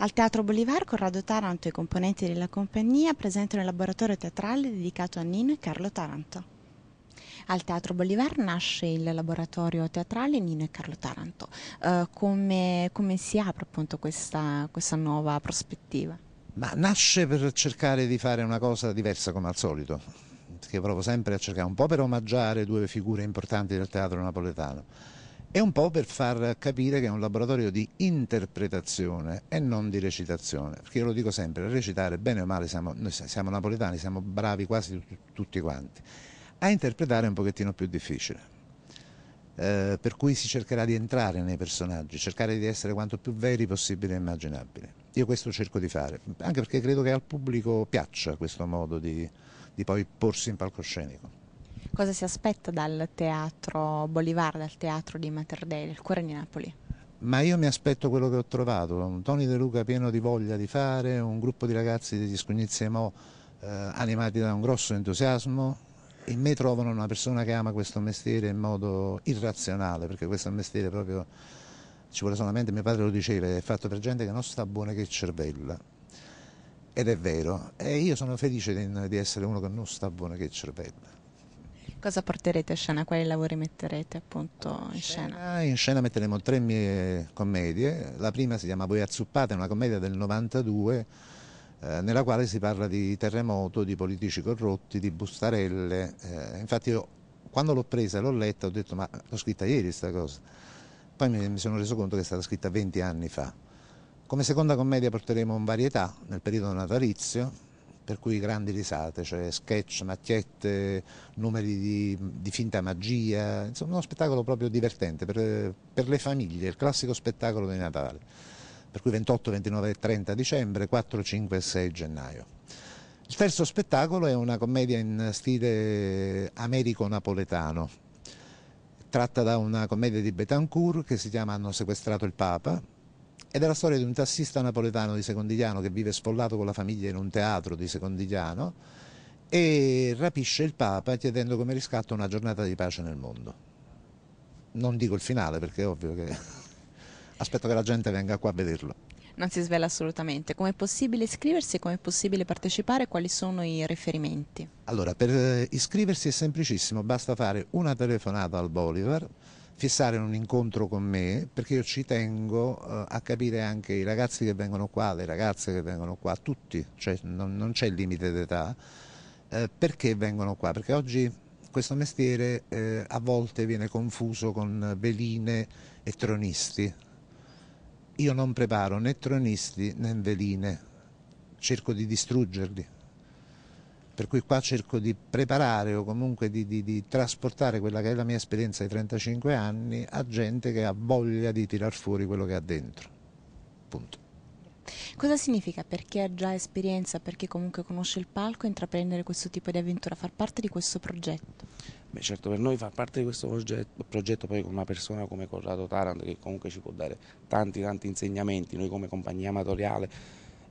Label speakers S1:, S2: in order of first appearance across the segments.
S1: Al Teatro Bolivar, Corrado Taranto e i componenti della compagnia presentano il laboratorio teatrale dedicato a Nino e Carlo Taranto. Al Teatro Bolivar nasce il laboratorio teatrale Nino e Carlo Taranto. Uh, come, come, si apre appunto questa, questa nuova prospettiva?
S2: Ma nasce per cercare di fare una cosa diversa come al solito, che provo sempre a cercare, un po' per omaggiare due figure importanti del teatro napoletano è un po' per far capire che è un laboratorio di interpretazione e non di recitazione, perché io lo dico sempre, recitare bene o male siamo, noi siamo napoletani, siamo bravi quasi tutti quanti, a interpretare è un pochettino più difficile. Eh, per cui si cercherà di entrare nei personaggi, cercare di essere quanto più veri possibile e immaginabile. Io questo cerco di fare, anche perché credo che al pubblico piaccia questo modo di, di poi porsi in palcoscenico.
S1: Cosa si aspetta dal teatro Bolivar, dal teatro di Materdei, del cuore di Napoli?
S2: Ma io mi aspetto quello che ho trovato, un Tony De Luca pieno di voglia di fare, un gruppo di ragazzi degli Scugnizzi Mo eh, animati da un grosso entusiasmo, in me trovano una persona che ama questo mestiere in modo irrazionale, perché questo mestiere proprio, ci vuole solamente, mio padre lo diceva, è fatto per gente che non sta buona che cervella. Ed è vero, e io sono felice di, di essere uno che non sta buona che cervella.
S1: Cosa porterete a scena? Quali lavori metterete appunto in scena?
S2: scena? In scena metteremo tre mie commedie. La prima si chiama Voi azzuppate, è una commedia del 92 eh, nella quale si parla di terremoto, di politici corrotti, di bustarelle. Eh, infatti io quando l'ho presa e l'ho letta ho detto ma l'ho scritta ieri questa cosa. Poi mi, mi sono reso conto che è stata scritta 20 anni fa. Come seconda commedia porteremo un varietà nel periodo natalizio, per cui grandi risate, cioè sketch, macchiette, numeri di, di finta magia, insomma uno spettacolo proprio divertente per, per le famiglie, il classico spettacolo di Natale, per cui 28, 29 e 30 dicembre, 4, 5 e 6 gennaio. Il terzo spettacolo è una commedia in stile americo-napoletano, tratta da una commedia di Betancourt che si chiama Hanno sequestrato il Papa, ed è la storia di un tassista napoletano di Secondigliano che vive sfollato con la famiglia in un teatro di Secondigliano e rapisce il Papa chiedendo come riscatto una giornata di pace nel mondo. Non dico il finale perché è ovvio che aspetto che la gente venga qua a vederlo.
S1: Non si svela assolutamente. Com'è possibile iscriversi? Com'è possibile partecipare? Quali sono i riferimenti?
S2: Allora, per eh, iscriversi è semplicissimo, basta fare una telefonata al Bolivar fissare un incontro con me perché io ci tengo uh, a capire anche i ragazzi che vengono qua, le ragazze che vengono qua, tutti, cioè non, non c'è il limite d'età, uh, perché vengono qua? Perché oggi questo mestiere uh, a volte viene confuso con veline e tronisti. Io non preparo né tronisti né veline, cerco di distruggerli per cui qua cerco di preparare o comunque di, di, di, trasportare quella che è la mia esperienza di 35 anni a gente che ha voglia di tirar fuori quello che ha dentro. Punto.
S1: Cosa significa per chi ha già esperienza, per chi comunque conosce il palco, intraprendere questo tipo di avventura, far parte di questo progetto?
S3: Beh certo, per noi far parte di questo progetto, progetto poi con una persona come Corrado Tarant che comunque ci può dare tanti tanti insegnamenti, noi come compagnia amatoriale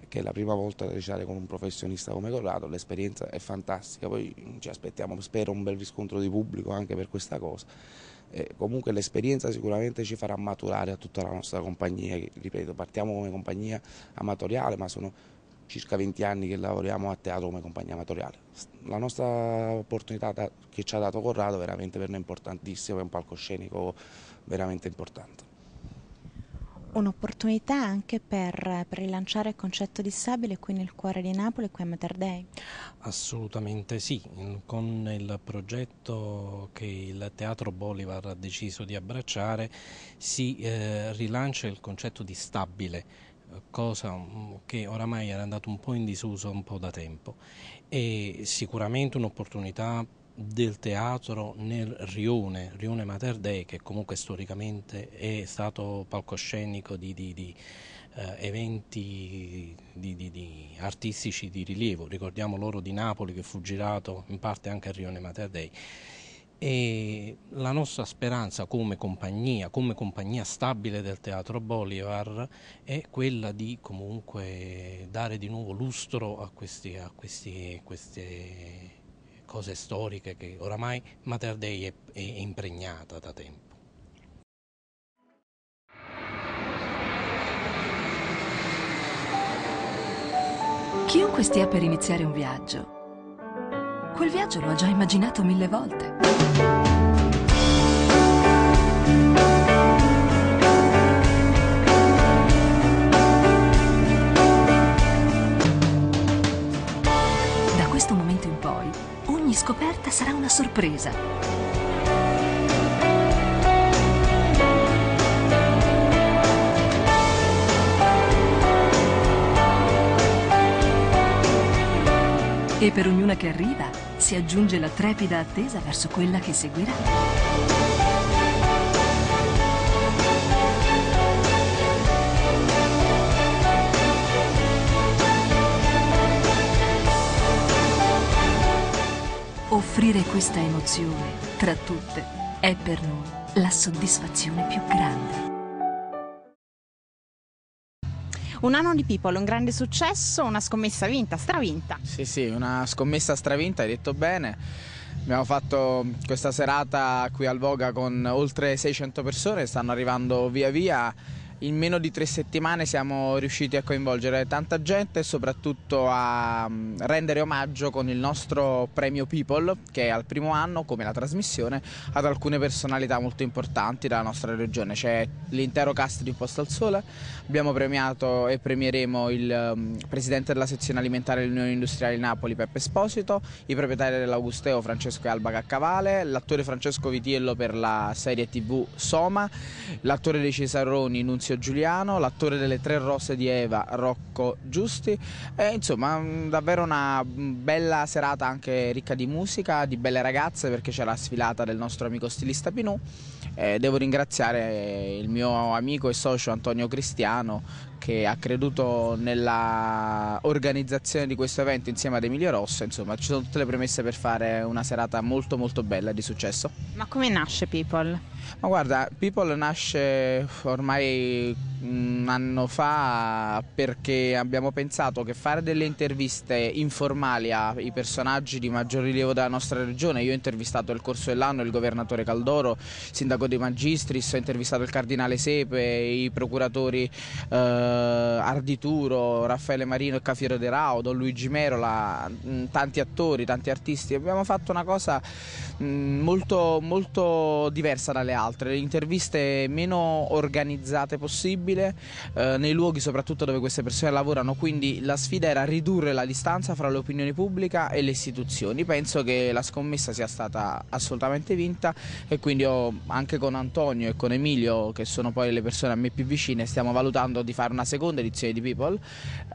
S3: che è la prima volta a recitare con un professionista come Corrado, l'esperienza è fantastica, poi mm, ci aspettiamo, spero, un bel riscontro di pubblico anche per questa cosa. E eh, comunque l'esperienza sicuramente ci farà maturare a tutta la nostra compagnia, ripeto, partiamo come compagnia amatoriale, ma sono circa 20 anni che lavoriamo a teatro come compagnia amatoriale. La nostra opportunità che ci ha dato Corrado è veramente per noi importantissima, è un palcoscenico veramente importante
S1: un'opportunità anche per, per, rilanciare il concetto di stabile qui nel cuore di Napoli, qui a Mater Dei?
S3: Assolutamente sì, con il progetto che il Teatro Bolivar ha deciso di abbracciare si eh, rilancia il concetto di stabile cosa mm, che oramai era andato un po' in disuso un po' da tempo È sicuramente un'opportunità del teatro nel Rione, Rione Materdei, che comunque storicamente è stato palcoscenico di, di, di eh, eventi di, artistici di rilievo. Ricordiamo l'oro di Napoli che fu girato in parte anche a Rione Materdei. E la nostra speranza come compagnia, come compagnia stabile del Teatro Bolivar è quella di comunque dare di nuovo lustro a questi, a questi, queste cose storiche che oramai Mater Dei è, è impregnata
S2: da tempo.
S1: Chiunque stia per iniziare un viaggio, quel viaggio lo ha già immaginato mille volte. sarà una sorpresa. E per ognuna che arriva si aggiunge la trepida attesa verso quella che seguirà. Offrire questa emozione, tra tutte, è per noi la soddisfazione più grande. Un anno di People, un grande successo, una scommessa vinta, stravinta. Sì, sì, una scommessa
S3: stravinta, hai detto bene. Abbiamo fatto questa serata qui al Voga con oltre 600 persone, stanno arrivando via via in meno di tre settimane siamo riusciti a coinvolgere tanta gente e soprattutto a mm, rendere omaggio con il nostro premio People che è al primo anno come la trasmissione ad alcune personalità molto importanti della nostra regione. C'è l'intero cast di Posto al Sole, abbiamo premiato e premieremo il mm, presidente della sezione alimentare dell'Unione Industriale di Napoli Peppe Esposito, i proprietari dell'Augusteo Francesco e Alba Caccavale, l'attore Francesco Vitiello per la serie tv Soma, l'attore dei Cesaroni Nunzio Fabrizio Giuliano, l'attore delle Tre Rose di Eva, Rocco Giusti. E, insomma, mm, davvero una bella serata anche ricca di musica, di belle ragazze perché c'è la sfilata del nostro amico stilista Pinù. Eh, devo ringraziare il mio amico e socio Antonio Cristiano che ha creduto nella organizzazione di questo evento insieme ad Emilio Rosso, insomma ci sono tutte le premesse per fare una serata molto molto bella di successo. Ma come nasce People? Ma guarda, People nasce ormai un mm, anno fa perché abbiamo pensato che fare delle interviste informali ai personaggi di maggior rilievo della nostra regione, io ho intervistato nel corso dell'anno il governatore Caldoro, il sindaco De Magistris, ho intervistato il cardinale Sepe, i procuratori... Eh, eh, Ardituro, Raffaele Marino e Cafiero De Rao, Don Luigi Merola, mm, tanti attori, tanti artisti. Abbiamo fatto una cosa mm, molto, molto diversa dalle altre, le interviste meno organizzate possibile, eh, nei luoghi soprattutto dove queste persone lavorano, quindi la sfida era ridurre la distanza fra l'opinione pubblica e le istituzioni. Penso che la scommessa sia stata assolutamente vinta e quindi ho, anche con Antonio e con Emilio, che sono poi le persone a me più vicine, stiamo valutando di fare una seconda edizione di People.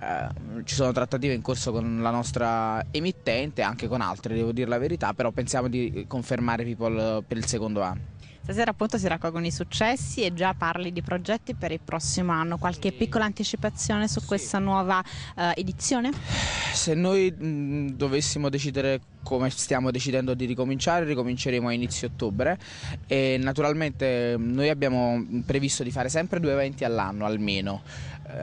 S3: Eh, ci sono trattative in corso con la nostra emittente, anche con altre, devo dire la verità, però pensiamo di confermare People per il secondo anno.
S1: Stasera appunto si raccolgono i successi e già parli di progetti per il prossimo anno. Qualche sì. piccola anticipazione su sì. questa nuova eh, edizione?
S3: Se noi mh, mm, dovessimo decidere come stiamo decidendo di ricominciare, ricominceremo a inizio ottobre e naturalmente mm, noi abbiamo previsto di fare sempre due eventi all'anno almeno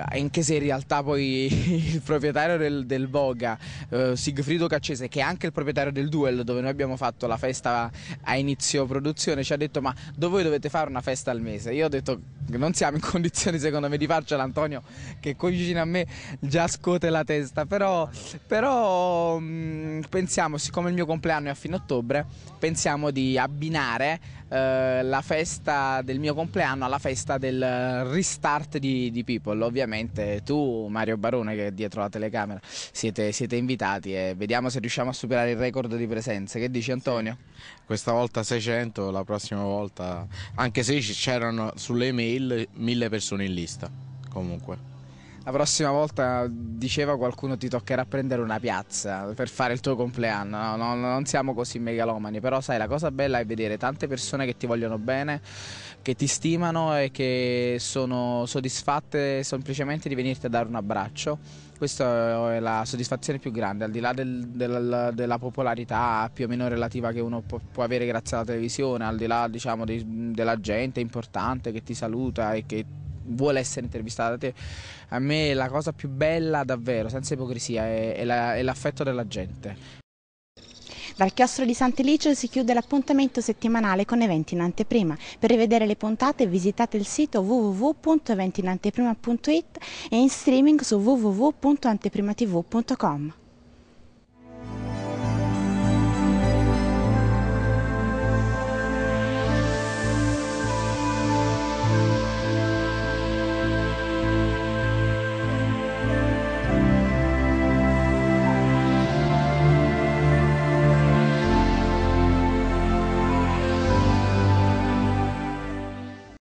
S3: anche eh, se in realtà poi il proprietario del, del Boga, eh, Sigfrido Caccese, che è anche il proprietario del Duel dove noi abbiamo fatto la festa a inizio produzione, ci ha detto ma voi dovete fare una festa al mese? Io ho detto non siamo in condizioni secondo me di farcela, Antonio che qui vicino a me già scuote la testa, però, però mh, mm, pensiamo siccome il mio compleanno è a fine ottobre, pensiamo di abbinare eh, la festa del mio compleanno alla festa del restart di, di, People. Ovviamente tu, Mario Barone, che è dietro la telecamera, siete, siete, invitati e vediamo se riusciamo a superare il record di presenze. Che dici Antonio? Sì. Questa volta 600, la prossima volta, anche se c'erano sulle mail mille persone in lista, comunque la prossima volta diceva qualcuno ti toccherà prendere una piazza per fare il tuo compleanno. No, no, non siamo così megalomani, però sai, la cosa bella è vedere tante persone che ti vogliono bene, che ti stimano e che sono soddisfatte semplicemente di venirti a dare un abbraccio. Questa è la soddisfazione più grande, al di là del, del, della popolarità più o meno relativa che uno può, può avere grazie alla televisione, al di là diciamo, di, della gente importante che ti saluta e che vuole essere intervistate. A me la cosa più bella davvero, senza ipocrisia, è, è, la, è l'affetto della gente.
S1: Dal chiostro di Sant'Elicio si chiude l'appuntamento settimanale con eventi in anteprima. Per rivedere le puntate visitate il sito www.eventinanteprima.it e in streaming su www.anteprimatv.com.